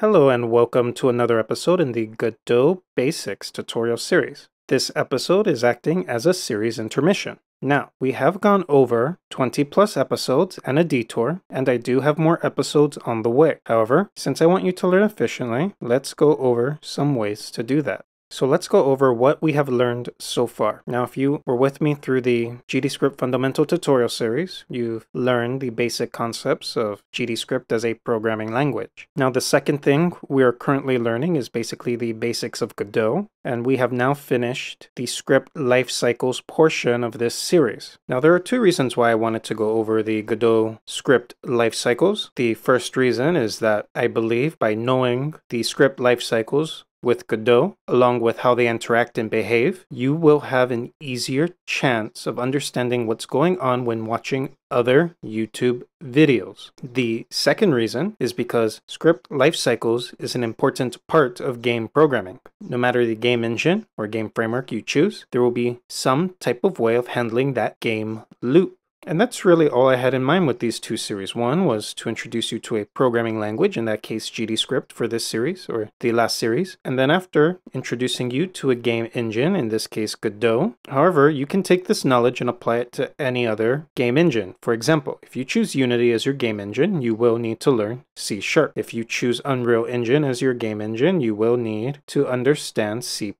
Hello and welcome to another episode in the Godot Basics tutorial series. This episode is acting as a series intermission. Now, we have gone over 20 plus episodes and a detour, and I do have more episodes on the way. However, since I want you to learn efficiently, let's go over some ways to do that. So let's go over what we have learned so far. Now, if you were with me through the GDScript Fundamental Tutorial Series, you've learned the basic concepts of GDScript as a programming language. Now, the second thing we are currently learning is basically the basics of Godot, and we have now finished the script life cycles portion of this series. Now, there are two reasons why I wanted to go over the Godot script life cycles. The first reason is that I believe by knowing the script life cycles, with Godot, along with how they interact and behave, you will have an easier chance of understanding what's going on when watching other YouTube videos. The second reason is because script life cycles is an important part of game programming. No matter the game engine or game framework you choose, there will be some type of way of handling that game loop. And that's really all I had in mind with these two series. One was to introduce you to a programming language, in that case GDScript for this series, or the last series, and then after, introducing you to a game engine, in this case Godot. However, you can take this knowledge and apply it to any other game engine. For example, if you choose Unity as your game engine, you will need to learn C Sharp. If you choose Unreal Engine as your game engine, you will need to understand C++.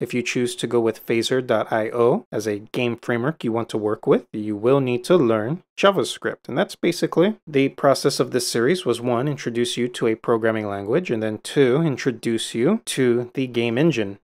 If you choose to go with Phaser.io as a game framework you want to work with, you will will need to learn JavaScript. And that's basically the process of this series was one, introduce you to a programming language, and then two, introduce you to the game engine.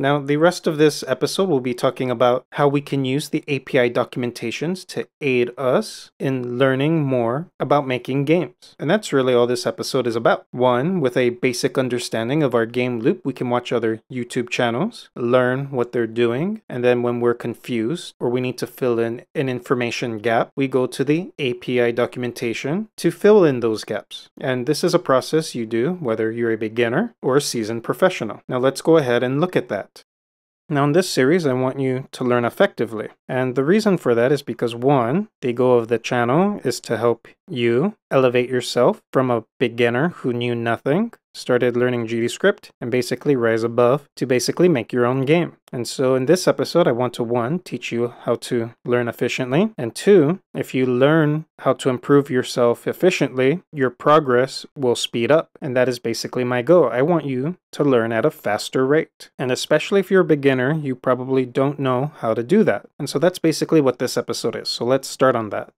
Now, the rest of this episode will be talking about how we can use the API documentations to aid us in learning more about making games. And that's really all this episode is about. One, with a basic understanding of our game loop, we can watch other YouTube channels, learn what they're doing, and then when we're confused or we need to fill in an information gap, we go to the API documentation to fill in those gaps. And this is a process you do whether you're a beginner or a seasoned professional. Now let's go ahead and look at that. Now in this series, I want you to learn effectively. And the reason for that is because one, the goal of the channel is to help you elevate yourself from a beginner who knew nothing, started learning GDScript, and basically rise above to basically make your own game. And so in this episode, I want to one, teach you how to learn efficiently, and two, if you learn how to improve yourself efficiently, your progress will speed up. And that is basically my goal. I want you to learn at a faster rate. And especially if you're a beginner, you probably don't know how to do that. And so that's basically what this episode is. So let's start on that.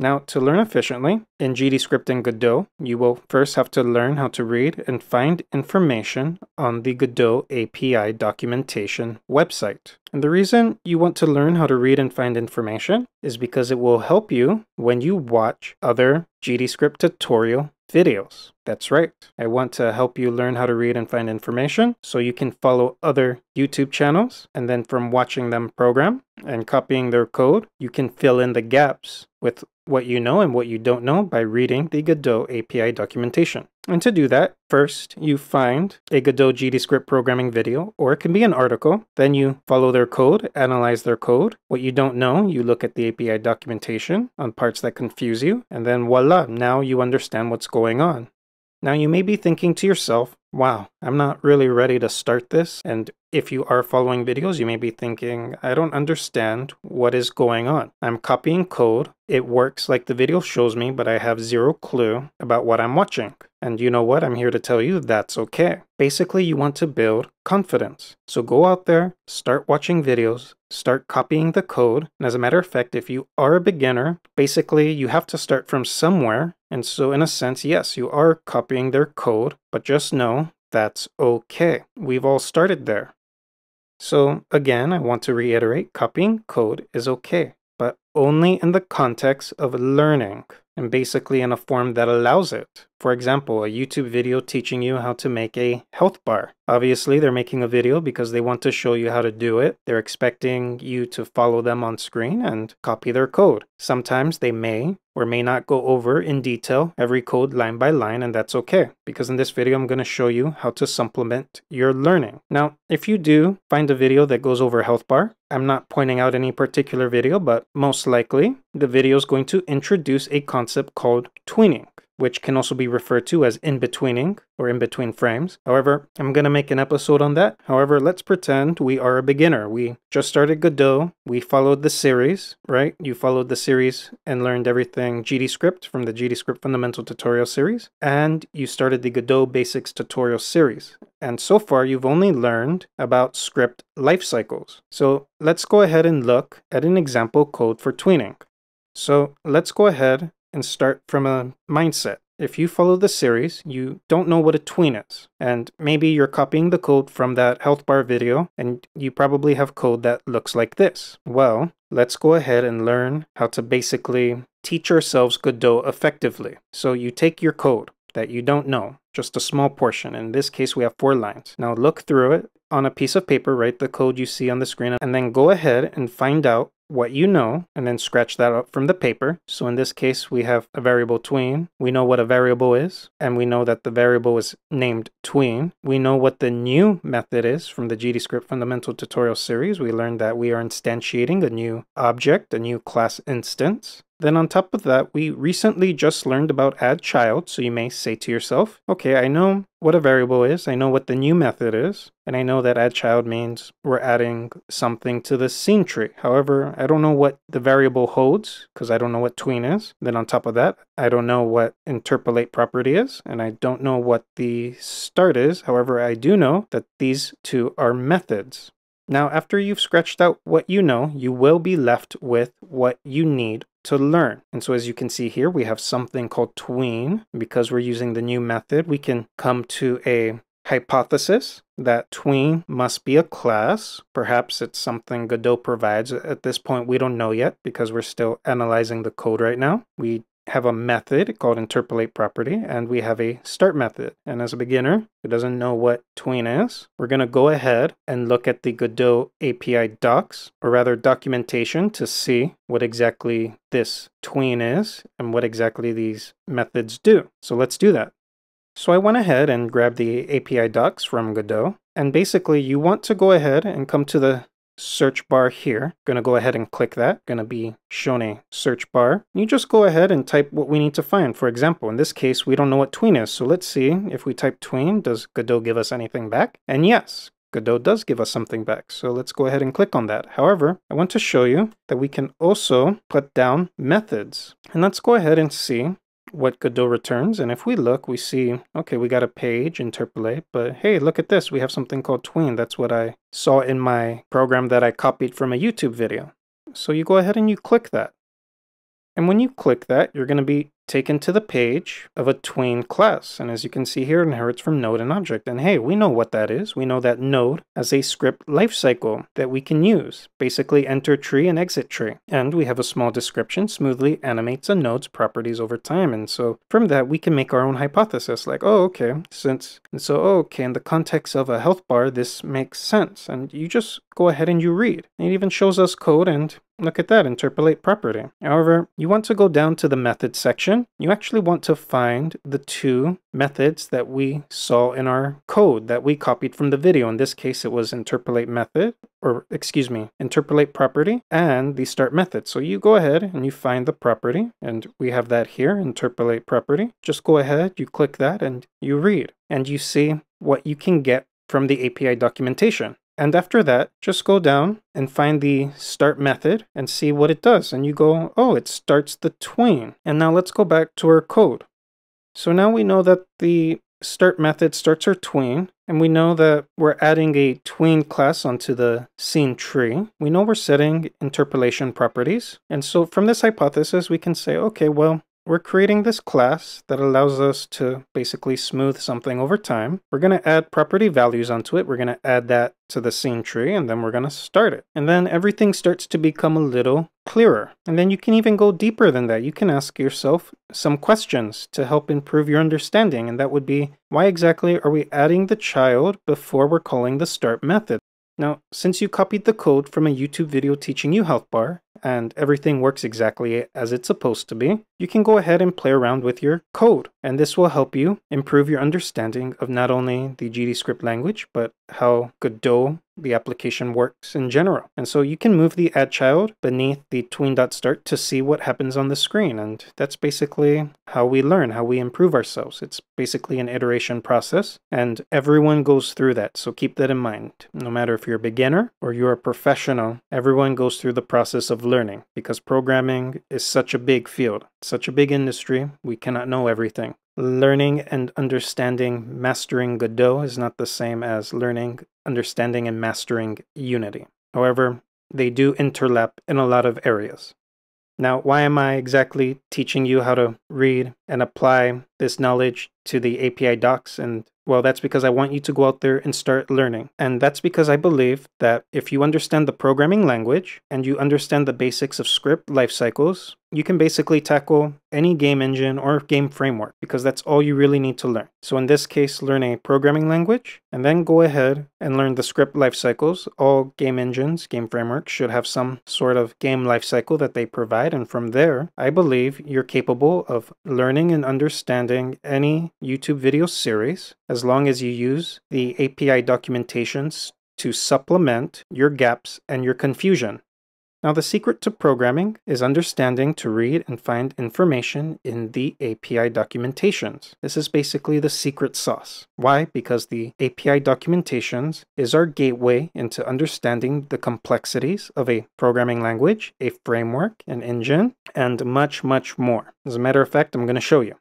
Now, to learn efficiently in GDScript and Godot, you will first have to learn how to read and find information on the Godot API documentation website. And the reason you want to learn how to read and find information is because it will help you when you watch other GDScript tutorial videos. That's right. I want to help you learn how to read and find information so you can follow other YouTube channels. And then from watching them program and copying their code, you can fill in the gaps with what you know and what you don't know by reading the Godot API documentation. And to do that, first you find a Godot GDScript programming video, or it can be an article. Then you follow their code, analyze their code. What you don't know, you look at the API documentation on parts that confuse you, and then voila, now you understand what's going on. Now you may be thinking to yourself, wow, I'm not really ready to start this. And if you are following videos, you may be thinking, I don't understand what is going on. I'm copying code. It works like the video shows me, but I have zero clue about what I'm watching. And you know what? I'm here to tell you that's okay. Basically, you want to build confidence. So go out there, start watching videos, start copying the code. And as a matter of fact, if you are a beginner, basically you have to start from somewhere. And so, in a sense, yes, you are copying their code, but just know that's okay. We've all started there. So, again, I want to reiterate copying code is okay only in the context of learning and basically in a form that allows it. For example, a YouTube video teaching you how to make a health bar. Obviously, they're making a video because they want to show you how to do it. They're expecting you to follow them on screen and copy their code. Sometimes they may or may not go over in detail every code line by line, and that's okay, because in this video, I'm going to show you how to supplement your learning. Now, if you do find a video that goes over health bar, I'm not pointing out any particular video, but most likely the video is going to introduce a concept called tweening, which can also be referred to as in-betweening or in-between frames. However, I'm going to make an episode on that. However, let's pretend we are a beginner. We just started Godot. We followed the series, right? You followed the series and learned everything GDScript from the GDScript fundamental tutorial series. And you started the Godot basics tutorial series. And so far, you've only learned about script life cycles. So let's go ahead and look at an example code for tweening. So let's go ahead and start from a mindset. If you follow the series, you don't know what a tween is, and maybe you're copying the code from that health bar video, and you probably have code that looks like this. Well, let's go ahead and learn how to basically teach ourselves Godot effectively. So you take your code that you don't know, just a small portion. In this case, we have four lines. Now look through it on a piece of paper, write the code you see on the screen, and then go ahead and find out what you know, and then scratch that up from the paper. So in this case, we have a variable tween. We know what a variable is, and we know that the variable is named tween. We know what the new method is from the GDScript Fundamental Tutorial Series. We learned that we are instantiating a new object, a new class instance. Then on top of that, we recently just learned about add child, so you may say to yourself, okay, I know what a variable is, I know what the new method is, and I know that add child means we're adding something to the scene tree. However, I don't know what the variable holds, because I don't know what tween is. Then on top of that, I don't know what interpolate property is, and I don't know what the start is. However, I do know that these two are methods. Now, after you've scratched out what you know, you will be left with what you need to learn. And so as you can see here, we have something called tween. Because we're using the new method, we can come to a hypothesis that tween must be a class. Perhaps it's something Godot provides. At this point, we don't know yet because we're still analyzing the code right now. We have a method called interpolate property, and we have a start method. And as a beginner who doesn't know what tween is, we're going to go ahead and look at the Godot API docs, or rather documentation, to see what exactly this tween is and what exactly these methods do. So let's do that. So I went ahead and grabbed the API docs from Godot, and basically you want to go ahead and come to the search bar here. Going to go ahead and click that. Going to be shown a search bar. You just go ahead and type what we need to find. For example, in this case, we don't know what tween is. So let's see if we type tween, does Godot give us anything back? And yes, Godot does give us something back, so let's go ahead and click on that. However, I want to show you that we can also put down methods. And let's go ahead and see what Godot returns. And if we look, we see, okay, we got a page, interpolate, but hey, look at this. We have something called tween. That's what I saw in my program that I copied from a YouTube video. So you go ahead and you click that. And when you click that, you're going to be taken to the page of a Tween class. And as you can see here, it inherits from node and object. And hey, we know what that is. We know that node has a script lifecycle that we can use, basically enter tree and exit tree. And we have a small description, smoothly animates a node's properties over time. And so from that, we can make our own hypothesis like, oh, okay, since, and so, oh, okay, in the context of a health bar, this makes sense. And you just go ahead and you read. It even shows us code and look at that, interpolate property. However, you want to go down to the method section function, you actually want to find the two methods that we saw in our code that we copied from the video. In this case, it was interpolate method, or excuse me, interpolate property and the start method. So you go ahead and you find the property, and we have that here, interpolate property. Just go ahead, you click that, and you read, and you see what you can get from the API documentation. And after that, just go down and find the start method and see what it does. And you go, oh, it starts the tween. And now let's go back to our code. So now we know that the start method starts our tween, and we know that we're adding a tween class onto the scene tree. We know we're setting interpolation properties. And so from this hypothesis, we can say, okay, well, we're creating this class that allows us to basically smooth something over time. We're going to add property values onto it. We're going to add that to the scene tree, and then we're going to start it. And then everything starts to become a little clearer. And then you can even go deeper than that. You can ask yourself some questions to help improve your understanding. And that would be, why exactly are we adding the child before we're calling the start method? Now, since you copied the code from a YouTube video teaching you health bar, and everything works exactly as it's supposed to be, you can go ahead and play around with your code. And this will help you improve your understanding of not only the GDScript language, but how Godot the application works in general. And so you can move the add child beneath the tween.start to see what happens on the screen. And that's basically how we learn, how we improve ourselves. It's basically an iteration process and everyone goes through that. So keep that in mind. No matter if you're a beginner or you're a professional, everyone goes through the process of learning because programming is such a big field, such a big industry, we cannot know everything. Learning and understanding mastering Godot is not the same as learning, understanding, and mastering Unity. However, they do interlap in a lot of areas. Now, why am I exactly teaching you how to read, and apply this knowledge to the API docs. And well, that's because I want you to go out there and start learning. And that's because I believe that if you understand the programming language and you understand the basics of script life cycles, you can basically tackle any game engine or game framework because that's all you really need to learn. So in this case, learn a programming language and then go ahead and learn the script life cycles. All game engines, game frameworks should have some sort of game life cycle that they provide. And from there, I believe you're capable of learning learning and understanding any YouTube video series as long as you use the API documentations to supplement your gaps and your confusion. Now, the secret to programming is understanding to read and find information in the API documentations. This is basically the secret sauce. Why? Because the API documentations is our gateway into understanding the complexities of a programming language, a framework, an engine, and much, much more. As a matter of fact, I'm going to show you.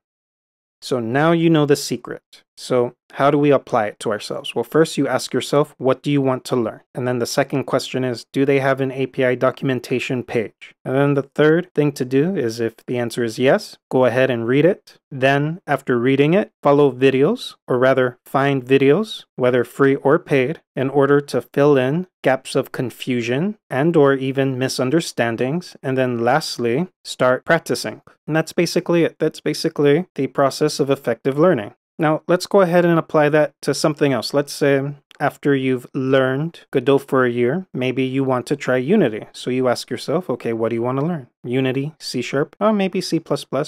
So now you know the secret. So, how do we apply it to ourselves? Well, first you ask yourself, what do you want to learn? And then the second question is, do they have an API documentation page? And then the third thing to do is if the answer is yes, go ahead and read it. Then, after reading it, follow videos, or rather, find videos, whether free or paid, in order to fill in gaps of confusion and or even misunderstandings. And then lastly, start practicing. And that's basically it. That's basically the process of effective learning. Now let's go ahead and apply that to something else. Let's say after you've learned Godot for a year, maybe you want to try Unity. So you ask yourself, okay, what do you want to learn? Unity, C Sharp, or maybe C++,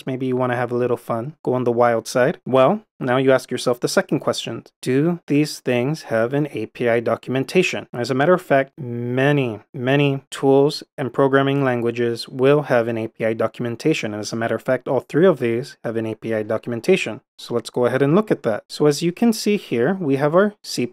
maybe you want to have a little fun, go on the wild side. Well, now you ask yourself the second question. Do these things have an API documentation? As a matter of fact, many, many tools and programming languages will have an API documentation. And as a matter of fact, all three of these have an API documentation. So let's go ahead and look at that. So as you can see here, we have our C++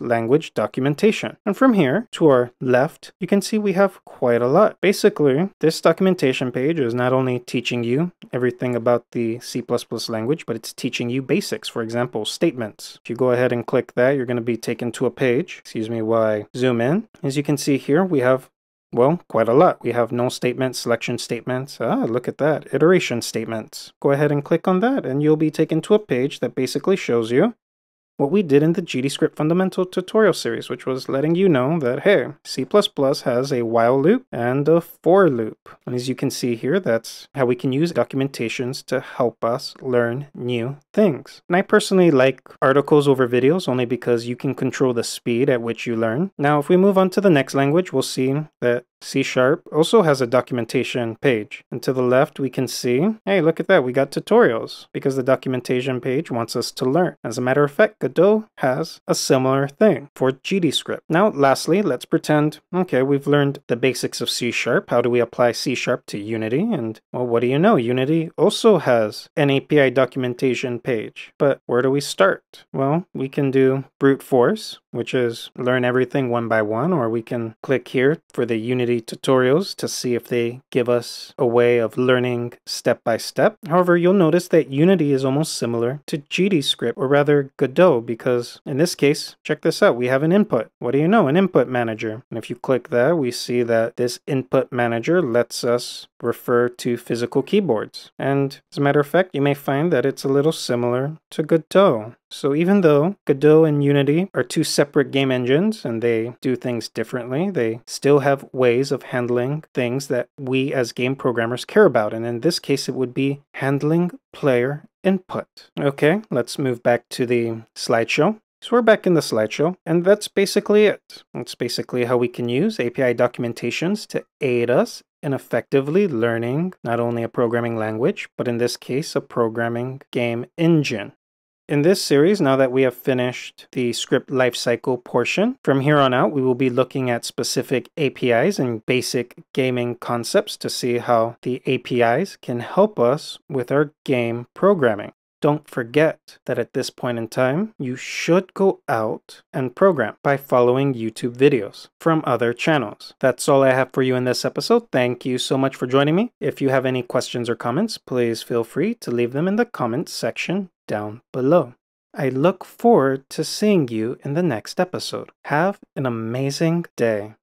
language documentation. And from here to our left, you can see we have quite a lot. Basically, this documentation documentation page is not only teaching you everything about the C++ language, but it's teaching you basics, for example, statements. If you go ahead and click that, you're going to be taken to a page. Excuse me Why zoom in. As you can see here, we have well, quite a lot. We have null statements, selection statements. Ah, look at that. Iteration statements. Go ahead and click on that and you'll be taken to a page that basically shows you what we did in the GDScript fundamental tutorial series, which was letting you know that, hey, C++ has a while loop and a for loop. And as you can see here, that's how we can use documentations to help us learn new things. And I personally like articles over videos only because you can control the speed at which you learn. Now, if we move on to the next language, we'll see that C Sharp also has a documentation page. And to the left, we can see, hey, look at that, we got tutorials because the documentation page wants us to learn. As a matter of fact, Godot has a similar thing for GDScript. Now, lastly, let's pretend, okay, we've learned the basics of C Sharp. How do we apply C Sharp to Unity? And, well, what do you know? Unity also has an API documentation page. But where do we start? Well, we can do brute force, which is learn everything one by one, or we can click here for the Unity tutorials to see if they give us a way of learning step by step. However, you'll notice that Unity is almost similar to GDScript, or rather Godot, because in this case, check this out, we have an input. What do you know? An input manager. And if you click there, we see that this input manager lets us refer to physical keyboards. And as a matter of fact, you may find that it's a little similar to Godot. So even though Godot and Unity are two separate game engines and they do things differently, they still have ways of handling things that we as game programmers care about. And in this case, it would be handling player input. Okay, let's move back to the slideshow. So we're back in the slideshow, and that's basically it. That's basically how we can use API documentations to aid us in effectively learning not only a programming language, but in this case, a programming game engine. In this series, now that we have finished the script lifecycle portion, from here on out, we will be looking at specific APIs and basic gaming concepts to see how the APIs can help us with our game programming. Don't forget that at this point in time, you should go out and program by following YouTube videos from other channels. That's all I have for you in this episode. Thank you so much for joining me. If you have any questions or comments, please feel free to leave them in the comments section down below. I look forward to seeing you in the next episode. Have an amazing day.